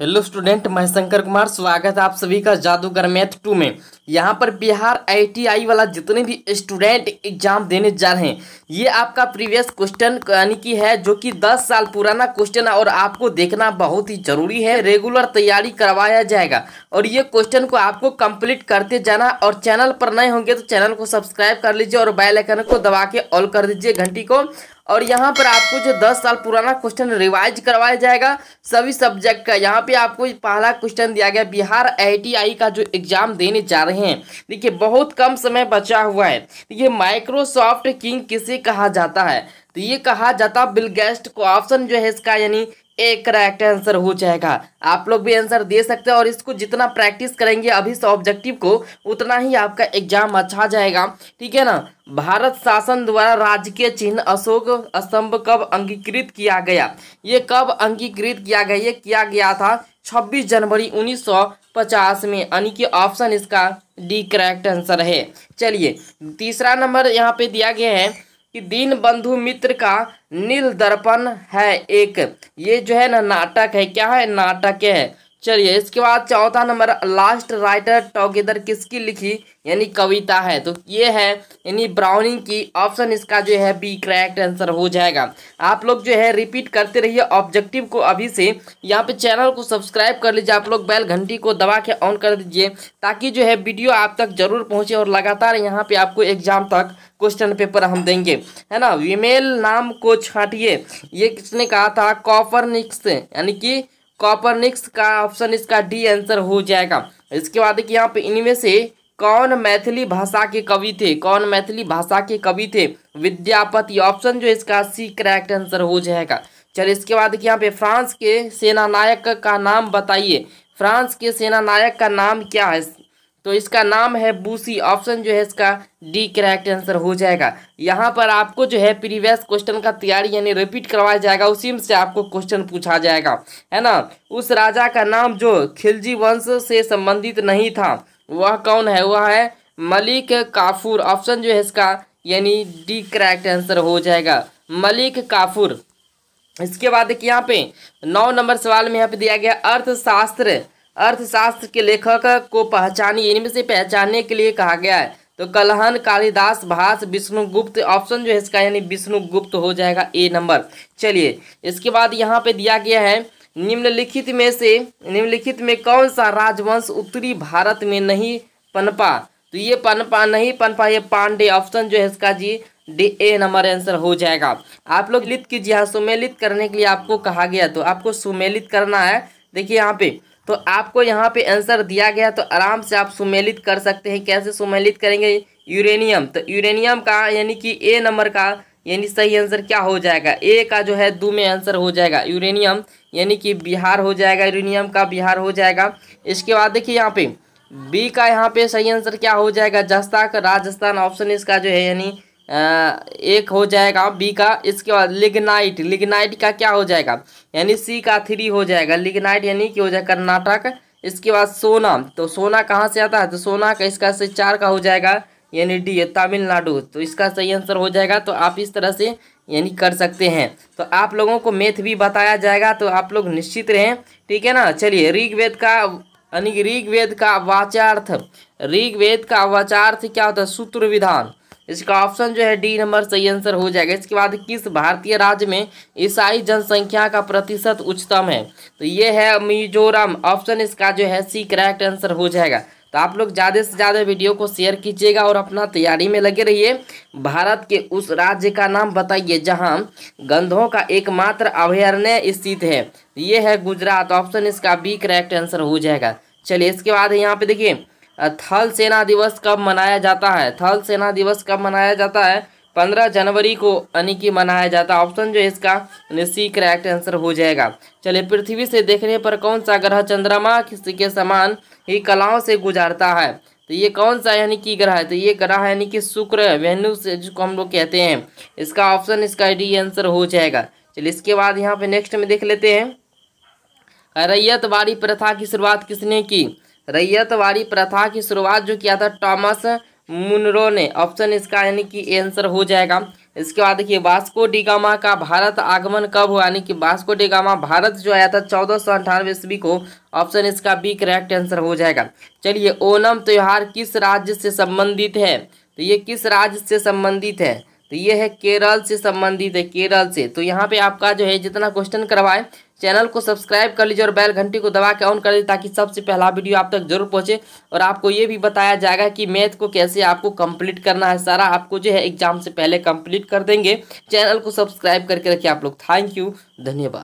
hello student मैं शंकर कुमार स्वागत है आप सभी का जादूगर मैथ टू में यहाँ पर बिहार आईटीआई वाला जितने भी स्टूडेंट एग्जाम देने जा रहे हैं ये आपका प्रीवियस क्वेश्चन यानी कि है जो कि 10 साल पुराना क्वेश्चन है और आपको देखना बहुत ही जरूरी है रेगुलर तैयारी करवाया जाएगा और ये क्वेश्चन को आपको कंप्लीट करते जाना और चैनल पर नए होंगे तो चैनल को सब्सक्राइब कर लीजिए और बैलाइकन को दबा के ऑल कर दीजिए घंटी को और यहाँ पर आपको जो दस साल पुराना क्वेश्चन रिवाइज करवाया जाएगा सभी सब्जेक्ट का यहाँ पे आपको पहला क्वेश्चन दिया गया बिहार आईटीआई का जो एग्जाम देने जा रहे हैं देखिए बहुत कम समय बचा हुआ है देखिए माइक्रोसॉफ्ट किंग किसे कहा जाता है तो ये कहा जाता बिल गेस्ट को ऑप्शन जो है इसका यानी एक करेक्ट आंसर हो जाएगा आप लोग भी आंसर दे सकते हैं और इसको जितना प्रैक्टिस करेंगे अभी से ऑब्जेक्टिव को उतना ही आपका एग्जाम अच्छा जाएगा ठीक है ना भारत शासन द्वारा राजकीय चिन्ह अशोक स्तंभ कब अंगीकृत किया गया ये कब अंगीकृत किया गया ये किया गया था 26 जनवरी 1950 में यानी कि ऑप्शन इसका डी करेक्ट आंसर है चलिए तीसरा नंबर यहाँ पे दिया गया है कि दीन बंधु मित्र का नील दर्पण है एक ये जो है ना नाटक है क्या है नाटक है चलिए इसके बाद चौथा नंबर लास्ट राइटर टॉगेदर किसकी लिखी यानी कविता है तो ये है यानी ब्राउनिंग की ऑप्शन इसका जो है बी करेक्ट आंसर हो जाएगा आप लोग जो है रिपीट करते रहिए ऑब्जेक्टिव को अभी से यहाँ पे चैनल को सब्सक्राइब कर लीजिए आप लोग बेल घंटी को दबा के ऑन कर दीजिए ताकि जो है वीडियो आप तक जरूर पहुँचे और लगातार यहाँ पर आपको एग्जाम तक क्वेश्चन पेपर हम देंगे है ना वीमेल नाम को छाटिए ये किसने कहा था कॉपर यानी कि कॉपरनिक्स का ऑप्शन इसका डी आंसर हो जाएगा इसके बाद कि यहाँ पे इनमें से कौन मैथिली भाषा के कवि थे कौन मैथिली भाषा के कवि थे विद्यापति ऑप्शन जो इसका सी करेक्ट आंसर हो जाएगा चलिए इसके बाद कि यहाँ पे फ्रांस के सेना नायक का नाम बताइए फ्रांस के सेना नायक का नाम क्या है तो इसका नाम है बूसी ऑप्शन जो है इसका डी करेक्ट आंसर हो जाएगा यहाँ पर आपको जो है प्रीवियस क्वेश्चन का तैयारी यानी रिपीट करवाया जाएगा उसी में से आपको क्वेश्चन पूछा जाएगा है ना उस राजा का नाम जो खिलजी वंश से संबंधित नहीं था वह कौन है वह है मलिक काफूर ऑप्शन जो है इसका यानी डी करेक्ट आंसर हो जाएगा मलिक काफूर इसके बाद देखिए यहाँ पे नौ नंबर सवाल में यहाँ पे दिया गया अर्थशास्त्र अर्थशास्त्र के लेखक को पहचानी इनमें से पहचानने के लिए कहा गया है तो कलहन कालिदास भास विष्णुगुप्त ऑप्शन जो है इसका यानी विष्णुगुप्त हो जाएगा ए नंबर चलिए इसके बाद यहाँ पे दिया गया है निम्नलिखित में से निम्नलिखित में कौन सा राजवंश उत्तरी भारत में नहीं पनपा तो ये पनपा नहीं पनपा ये पांडे ऑप्शन जो है इसका जी डी ए नंबर आंसर हो जाएगा आप लोग लिख कीजिए सुमेलित करने के लिए आपको कहा गया तो आपको सुमेलित करना है देखिए यहाँ पे तो आपको यहाँ पे आंसर दिया गया तो आराम से आप सुमेलित कर सकते हैं कैसे सुमेलित करेंगे यूरेनियम तो यूरेनियम का यानी कि ए नंबर का यानी सही आंसर क्या हो जाएगा ए का जो है दो में आंसर हो जाएगा यूरेनियम यानी कि बिहार हो जाएगा यूरेनियम का बिहार हो जाएगा इसके बाद देखिए यहाँ पे बी का यहाँ पे सही आंसर क्या हो जाएगा जस्ता का राजस्थान ऑप्शन इसका जो है यानी एक हो जाएगा बी का इसके बाद लिग्नाइट लिग्नाइट का क्या हो जाएगा यानी सी का थ्री हो जाएगा लिग्नाइट यानी कि हो जाएगा कर्नाटक इसके बाद सोना तो सोना कहाँ से आता है तो सोना का इसका से चार का हो जाएगा यानी डी तमिलनाडु तो इसका सही आंसर हो जाएगा तो आप इस तरह से यानी कर सकते हैं तो आप लोगों को मेथ भी बताया जाएगा तो आप लोग निश्चित रहें ठीक है ना चलिए ऋग्वेद का यानी कि ऋग्वेद का वाचार्थ ऋग्वेद का वाचार्थ क्या होता है सूत्र विधान इसका ऑप्शन जो है डी नंबर सही आंसर हो जाएगा इसके बाद किस भारतीय राज्य में ईसाई जनसंख्या का प्रतिशत उच्चतम है तो ये है मिजोरम ऑप्शन इसका जो है सी करेक्ट आंसर हो जाएगा तो आप लोग ज़्यादा से ज़्यादा वीडियो को शेयर कीजिएगा और अपना तैयारी में लगे रहिए भारत के उस राज्य का नाम बताइए जहाँ गंधों का एकमात्र अभ्यारण्य स्थित है ये है गुजरात ऑप्शन इसका बी करेक्ट आंसर हो जाएगा चलिए इसके बाद यहाँ पे देखिए थल सेना दिवस कब मनाया जाता है थल सेना दिवस कब मनाया जाता है पंद्रह जनवरी को यानी कि मनाया जाता है ऑप्शन जो है इसका सी करेक्ट आंसर हो जाएगा चलिए पृथ्वी से देखने पर कौन सा ग्रह चंद्रमा किसी के समान ही कलाओं से गुजारता है तो ये कौन सा यानी कि ग्रह है तो ये ग्रह यानी कि शुक्र वेन्यू से जिसको हम लोग कहते हैं इसका ऑप्शन इसका डी आंसर हो जाएगा चलिए इसके बाद यहाँ पे नेक्स्ट में देख लेते हैं बाड़ी प्रथा की शुरुआत किसने की रैयतवाड़ी प्रथा की शुरुआत जो किया था टॉमस मुनरो ने ऑप्शन इसका यानी कि आंसर हो जाएगा इसके बाद देखिए वास्को डिगामा का भारत आगमन कब हुआ यानी कि वास्को डिगामा भारत जो आया था चौदह सौ अंठानवे ईस्वी को ऑप्शन इसका बी करेक्ट आंसर हो जाएगा चलिए ओनम त्यौहार किस राज्य से संबंधित है तो ये किस राज्य से संबंधित है तो ये है केरल से संबंधित है केरल से तो यहाँ पे आपका जो है जितना क्वेश्चन करवाए चैनल को सब्सक्राइब कर लीजिए और बेल घंटी को दबा के ऑन कर लीजिए ताकि सबसे पहला वीडियो आप तक जरूर पहुँचे और आपको ये भी बताया जाएगा कि मैथ को कैसे आपको कंप्लीट करना है सारा आपको जो है एग्जाम से पहले कंप्लीट कर देंगे चैनल को सब्सक्राइब करके रखिए आप लोग थैंक यू धन्यवाद